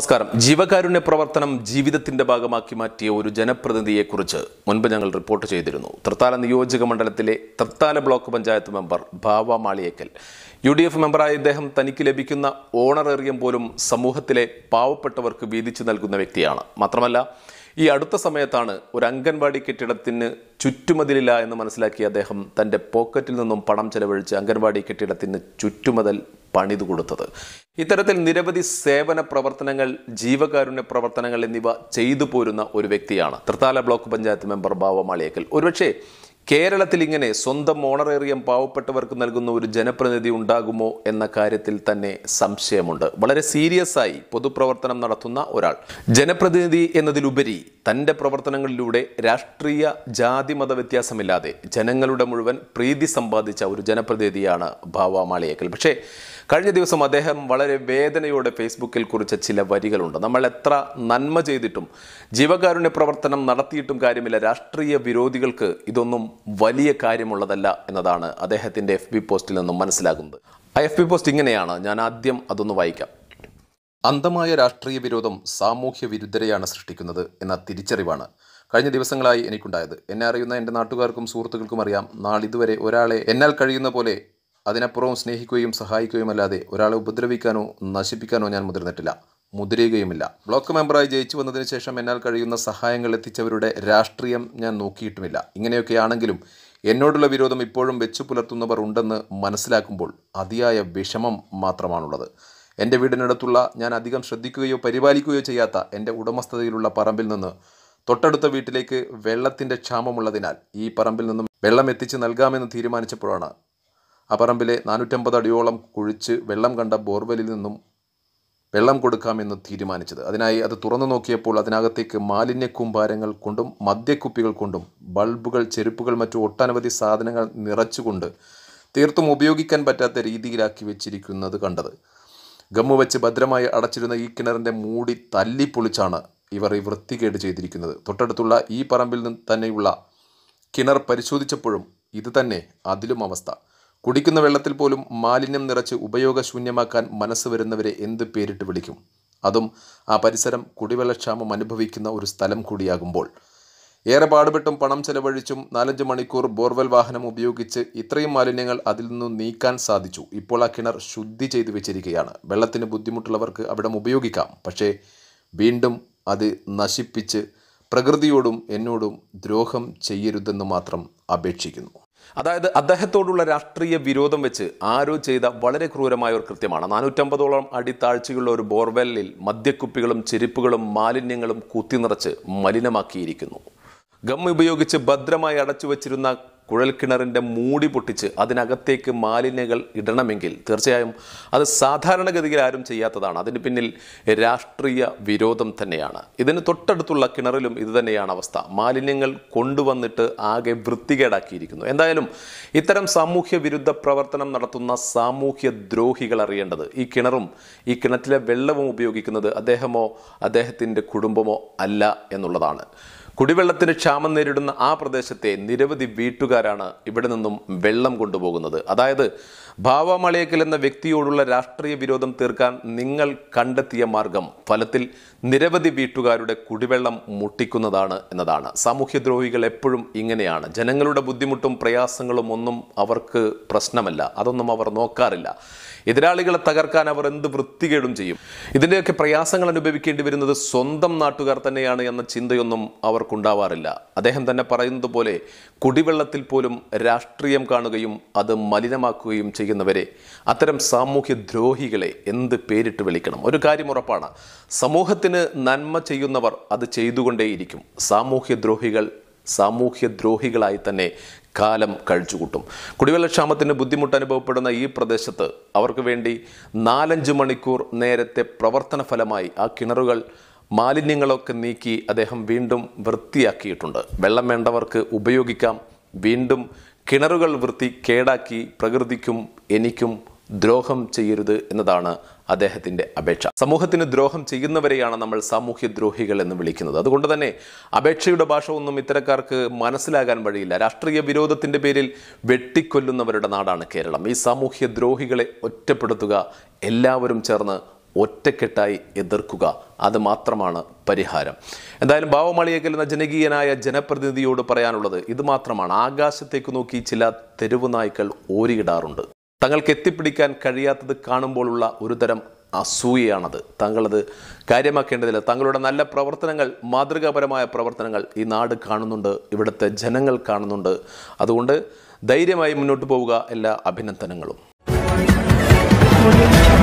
നമസ്കാരം ജീവകാരുണ്യ പ്രവർത്തനം ജീവിതത്തിന്റെ ഭാഗമാക്കി മാറ്റിയ ഒരു ജനപ്രതിനിധിയെക്കുറിച്ച് മുൻപ് ഞങ്ങൾ റിപ്പോർട്ട് ചെയ്തിരുന്നു തൃത്താല നിയോജക മണ്ഡലത്തിലെ Thrithala block panchayat member Bava Maliyekkal U D F മെമ്പറായ ഇദ്ദേഹം തനിക്ക് ലഭിക്കുന്ന ഓണറേറിയം പോലും സമൂഹത്തിലെ പാവപ്പെട്ടവർക്ക് വീതിച്ചു നൽകുന്ന വ്യക്തിയാണ് മാത്രമല്ല ഈ അടുത്ത സമയത്താണ് ഒരു അംഗൻവാടി കെട്ടിടത്തിന് ചുറ്റുമതിലില്ല എന്ന് മനസ്സിലാക്കിയ അദ്ദേഹം തൻ്റെ പോക്കറ്റിൽ നിന്നും പണം ചെലവഴിച്ച് അംഗൻവാടി കെട്ടിടത്തിന് ചുറ്റുമതിൽ പണിതു കൊടുത്തത് ഇത്തരത്തിൽ നിരവധി സേവന പ്രവർത്തനങ്ങൾ ജീവകാരുണ്യ പ്രവർത്തനങ്ങൾ എന്നിവ ചെയ്തു പോരുന്ന ഒരു വ്യക്തിയാണ് തൃത്താല ബ്ലോക്ക് പഞ്ചായത്ത് മെമ്പർ ബാവ മാളിയക്കൽ ഒരുപക്ഷേ കേരളത്തിൽ ഇങ്ങനെ സ്വന്തം ഓണറേറിയം പാവപ്പെട്ടവർക്ക് നൽകുന്ന ഒരു ജനപ്രതിനിധി ഉണ്ടാകുമോ എന്ന കാര്യത്തിൽ തന്നെ സംശയമുണ്ട് വളരെ സീരിയസ് ആയി പൊതുപ്രവർത്തനം നടത്തുന്ന ഒരാൾ ജനപ്രതിനിധി എന്നതിലുപരി തൻ്റെ പ്രവർത്തനങ്ങളിലൂടെ രാഷ്ട്രീയ ജാതി മത വ്യത്യാസമില്ലാതെ ജനങ്ങളുടെ മുഴുവൻ പ്രീതി സമ്പാദിച്ച ഒരു ജനപ്രതിനിധിയാണ് ഭാവ മാളിയേക്കൽ പക്ഷേ കഴിഞ്ഞ ദിവസം അദ്ദേഹം വളരെ വേദനയോടെ ഫേസ്ബുക്കിൽ കുറിച്ച ചില വരികളുണ്ട് നമ്മൾ എത്ര നന്മ ചെയ്തിട്ടും ജീവകാരുണ്യ പ്രവർത്തനം നടത്തിയിട്ടും കാര്യമില്ല രാഷ്ട്രീയ വിരോധികൾക്ക് ഇതൊന്നും വലിയ കാര്യമുള്ളതല്ല എന്നതാണ് അദ്ദേഹത്തിൻ്റെ എഫ് ബി പോസ്റ്റിൽ നിന്നും മനസ്സിലാകുന്നത് ആ എഫ് ബി പോസ്റ്റ് ഇങ്ങനെയാണ് ഞാൻ ആദ്യം അതൊന്ന് വായിക്കാം അന്ധമായ രാഷ്ട്രീയ വിരോധം സാമൂഹ്യ വിരുദ്ധരെയാണ് സൃഷ്ടിക്കുന്നത് എന്ന തിരിച്ചറിവാണ് കഴിഞ്ഞ ദിവസങ്ങളായി എനിക്കുണ്ടായത് എന്നെ അറിയുന്ന എൻ്റെ നാട്ടുകാർക്കും സുഹൃത്തുക്കൾക്കും അറിയാം നാളിതുവരെ ഒരാളെ എന്നാൽ കഴിയുന്ന പോലെ അതിനപ്പുറവും സ്നേഹിക്കുകയും സഹായിക്കുകയും അല്ലാതെ ഒരാളെ ഉപദ്രവിക്കാനോ നശിപ്പിക്കാനോ ഞാൻ മുതിർന്നിട്ടില്ല മുതിരുകയുമില്ല ബ്ലോക്ക് മെമ്പറായി ജയിച്ചു വന്നതിന് ശേഷം എന്നാൽ കഴിയുന്ന സഹായങ്ങൾ എത്തിച്ചവരുടെ രാഷ്ട്രീയം ഞാൻ നോക്കിയിട്ടുമില്ല ഇങ്ങനെയൊക്കെയാണെങ്കിലും എന്നോടുള്ള വിരോധം ഇപ്പോഴും വെച്ചു പുലർത്തുന്നവർ ഉണ്ടെന്ന് മനസ്സിലാക്കുമ്പോൾ അതിയായ വിഷമം മാത്രമാണുള്ളത് എൻ്റെ വീടിനടുത്തുള്ള ഞാൻ അധികം ശ്രദ്ധിക്കുകയോ പരിപാലിക്കുകയോ ചെയ്യാത്ത എൻ്റെ ഉടമസ്ഥതയിലുള്ള പറമ്പിൽ നിന്ന് തൊട്ടടുത്ത വീട്ടിലേക്ക് വെള്ളത്തിൻ്റെ ക്ഷാമമുള്ളതിനാൽ ഈ പറമ്പിൽ നിന്നും വെള്ളം എത്തിച്ച് നൽകാമെന്ന് തീരുമാനിച്ചപ്പോഴാണ് ആ പറമ്പിലെ നാനൂറ്റമ്പത് അടിയോളം കുഴിച്ച് വെള്ളം കണ്ട ബോർവെല്ലിൽ നിന്നും വെള്ളം കൊടുക്കാമെന്ന് തീരുമാനിച്ചത് അതിനായി അത് തുറന്നു നോക്കിയപ്പോൾ അതിനകത്തേക്ക് മാലിന്യ കൂമ്പാരങ്ങൾ കൊണ്ടും മദ്യക്കുപ്പികൾ കൊണ്ടും ബൾബുകൾ ചെരുപ്പുകൾ മറ്റു ഒട്ടനവധി സാധനങ്ങൾ നിറച്ചുകൊണ്ട് തീർത്തും ഉപയോഗിക്കാൻ പറ്റാത്ത രീതിയിലാക്കി വെച്ചിരിക്കുന്നത് കണ്ടത് ഗമ്മു വെച്ച് ഭദ്രമായി അടച്ചിരുന്ന ഈ കിണറിൻ്റെ മൂടി തല്ലിപ്പൊളിച്ചാണ് ഇവർ ഈ വൃത്തികേട് ചെയ്തിരിക്കുന്നത് തൊട്ടടുത്തുള്ള ഈ പറമ്പിൽ നിന്ന് തന്നെയുള്ള കിണർ പരിശോധിച്ചപ്പോഴും ഇത് തന്നെ അതിലും അവസ്ഥ കുടിക്കുന്ന വെള്ളത്തിൽ പോലും മാലിന്യം നിറച്ച് ഉപയോഗശൂന്യമാക്കാൻ മനസ്സ് വരുന്നവരെ എന്ത് പേരിട്ട് വിളിക്കും അതും ആ പരിസരം കുടിവെള്ളക്ഷാമം അനുഭവിക്കുന്ന ഒരു സ്ഥലം കൂടിയാകുമ്പോൾ ഏറെ പാടുപെട്ടും പണം ചെലവഴിച്ചും നാലഞ്ച് മണിക്കൂർ ബോർവെൽ വാഹനം ഉപയോഗിച്ച് ഇത്രയും മാലിന്യങ്ങൾ അതിൽ നിന്ന് നീക്കാൻ സാധിച്ചു ഇപ്പോൾ ആ കിണർ ശുദ്ധി ചെയ്തു വെച്ചിരിക്കുകയാണ് വെള്ളത്തിന് ബുദ്ധിമുട്ടുള്ളവർക്ക് അവിടെ ഉപയോഗിക്കാം പക്ഷേ വീണ്ടും അത് നശിപ്പിച്ച് പ്രകൃതിയോടും എന്നോടും ദ്രോഹം ചെയ്യരുതെന്ന് മാത്രം അപേക്ഷിക്കുന്നു അതായത് അദ്ദേഹത്തോടുള്ള രാഷ്ട്രീയ വിരോധം വെച്ച് ആരോ ചെയ്ത വളരെ ക്രൂരമായ ഒരു കൃത്യമാണ് നാനൂറ്റമ്പതോളം അടിത്താഴ്ചയുള്ള ഒരു ബോർവെല്ലിൽ മദ്യക്കുപ്പികളും ചെരുപ്പുകളും മാലിന്യങ്ങളും കുത്തിനിറച്ച് മലിനമാക്കിയിരിക്കുന്നു ഗം ഉപയോഗിച്ച് ഭദ്രമായി അടച്ചു വച്ചിരുന്ന കുഴൽക്കിണറിൻ്റെ മൂടി പൊട്ടിച്ച് അതിനകത്തേക്ക് മാലിന്യങ്ങൾ ഇടണമെങ്കിൽ തീർച്ചയായും അത് സാധാരണഗതിയിൽ ആരും ചെയ്യാത്തതാണ് അതിന് പിന്നിൽ രാഷ്ട്രീയ വിരോധം തന്നെയാണ് ഇതിന് തൊട്ടടുത്തുള്ള കിണറിലും ഇതുതന്നെയാണ് അവസ്ഥ മാലിന്യങ്ങൾ കൊണ്ടുവന്നിട്ട് ആകെ വൃത്തികേടാക്കിയിരിക്കുന്നു എന്തായാലും ഇത്തരം സാമൂഹ്യ വിരുദ്ധ പ്രവർത്തനം നടത്തുന്ന സാമൂഹ്യ ദ്രോഹികൾ അറിയേണ്ടത് ഈ കിണറും ഈ കിണറ്റിലെ വെള്ളവും ഉപയോഗിക്കുന്നത് അദ്ദേഹമോ അദ്ദേഹത്തിൻ്റെ കുടുംബമോ അല്ല എന്നുള്ളതാണ് കുടിവെള്ളത്തിന് ക്ഷാമം നേരിടുന്ന ആ പ്രദേശത്തെ നിരവധി വീട്ടുകാരാണ് ഇവിടെ നിന്നും വെള്ളം കൊണ്ടുപോകുന്നത് അതായത് ഭാവമളയക്കൽ എന്ന വ്യക്തിയോടുള്ള രാഷ്ട്രീയ വിരോധം തീർക്കാൻ നിങ്ങൾ കണ്ടെത്തിയ മാർഗം ഫലത്തിൽ നിരവധി വീട്ടുകാരുടെ കുടിവെള്ളം മുട്ടിക്കുന്നതാണ് എന്നതാണ് സാമൂഹ്യദ്രോഹികൾ എപ്പോഴും ഇങ്ങനെയാണ് ജനങ്ങളുടെ ബുദ്ധിമുട്ടും പ്രയാസങ്ങളും ഒന്നും അവർക്ക് പ്രശ്നമല്ല അതൊന്നും അവർ നോക്കാറില്ല എതിരാളികളെ തകർക്കാൻ അവർ എന്ത് വൃത്തികേടും ചെയ്യും ഇതിൻ്റെയൊക്കെ പ്രയാസങ്ങൾ അനുഭവിക്കേണ്ടി വരുന്നത് സ്വന്തം നാട്ടുകാർ തന്നെയാണ് എന്ന ചിന്തയൊന്നും അവർ അവർക്കുണ്ടാവാറില്ല അദ്ദേഹം തന്നെ പറയുന്നത് പോലെ കുടിവെള്ളത്തിൽ പോലും രാഷ്ട്രീയം കാണുകയും അത് മലിനമാക്കുകയും ചെയ്യുന്നവരെ അത്തരം സാമൂഹ്യ ദ്രോഹികളെ എന്ത് പേരിട്ട് വിളിക്കണം ഒരു കാര്യം ഉറപ്പാണ് സമൂഹത്തിന് നന്മ ചെയ്യുന്നവർ അത് ചെയ്തുകൊണ്ടേയിരിക്കും സാമൂഹ്യ ദ്രോഹികൾ സാമൂഹ്യ ദ്രോഹികളായി തന്നെ കാലം കൂട്ടും കുടിവെള്ളക്ഷാമത്തിന് ബുദ്ധിമുട്ട് അനുഭവപ്പെടുന്ന ഈ പ്രദേശത്ത് അവർക്ക് വേണ്ടി നാലഞ്ച് മണിക്കൂർ നേരത്തെ പ്രവർത്തന ഫലമായി ആ കിണറുകൾ മാലിന്യങ്ങളൊക്കെ നീക്കി അദ്ദേഹം വീണ്ടും വൃത്തിയാക്കിയിട്ടുണ്ട് വെള്ളം വേണ്ടവർക്ക് ഉപയോഗിക്കാം വീണ്ടും കിണറുകൾ വൃത്തി കേടാക്കി പ്രകൃതിക്കും എനിക്കും ദ്രോഹം ചെയ്യരുത് എന്നതാണ് അദ്ദേഹത്തിൻ്റെ അപേക്ഷ സമൂഹത്തിന് ദ്രോഹം ചെയ്യുന്നവരെയാണ് നമ്മൾ സാമൂഹ്യദ്രോഹികൾ എന്ന് വിളിക്കുന്നത് അതുകൊണ്ട് തന്നെ അപേക്ഷയുടെ ഭാഷ ഒന്നും ഇത്തരക്കാർക്ക് മനസ്സിലാകാൻ വഴിയില്ല രാഷ്ട്രീയ വിരോധത്തിൻ്റെ പേരിൽ വെട്ടിക്കൊല്ലുന്നവരുടെ നാടാണ് കേരളം ഈ സാമൂഹ്യദ്രോഹികളെ ഒറ്റപ്പെടുത്തുക എല്ലാവരും ചേർന്ന് ഒറ്റക്കെട്ടായി എതിർക്കുക അത് മാത്രമാണ് പരിഹാരം എന്തായാലും ബാവമളിയേക്കൽ എന്ന ജനകീയനായ ജനപ്രതിനിധിയോട് പറയാനുള്ളത് ഇത് മാത്രമാണ് ആകാശത്തേക്ക് നോക്കി ചില തെരുവ് നായ്ക്കൾ ഓരിയിടാറുണ്ട് തങ്ങൾക്ക് എത്തിപ്പിടിക്കാൻ കഴിയാത്തത് കാണുമ്പോഴുള്ള ഒരുതരം അസൂയയാണത് തങ്ങളത് കാര്യമാക്കേണ്ടതില്ല തങ്ങളുടെ നല്ല പ്രവർത്തനങ്ങൾ മാതൃകാപരമായ പ്രവർത്തനങ്ങൾ ഈ നാട് കാണുന്നുണ്ട് ഇവിടുത്തെ ജനങ്ങൾ കാണുന്നുണ്ട് അതുകൊണ്ട് ധൈര്യമായി മുന്നോട്ട് പോവുക എല്ലാ അഭിനന്ദനങ്ങളും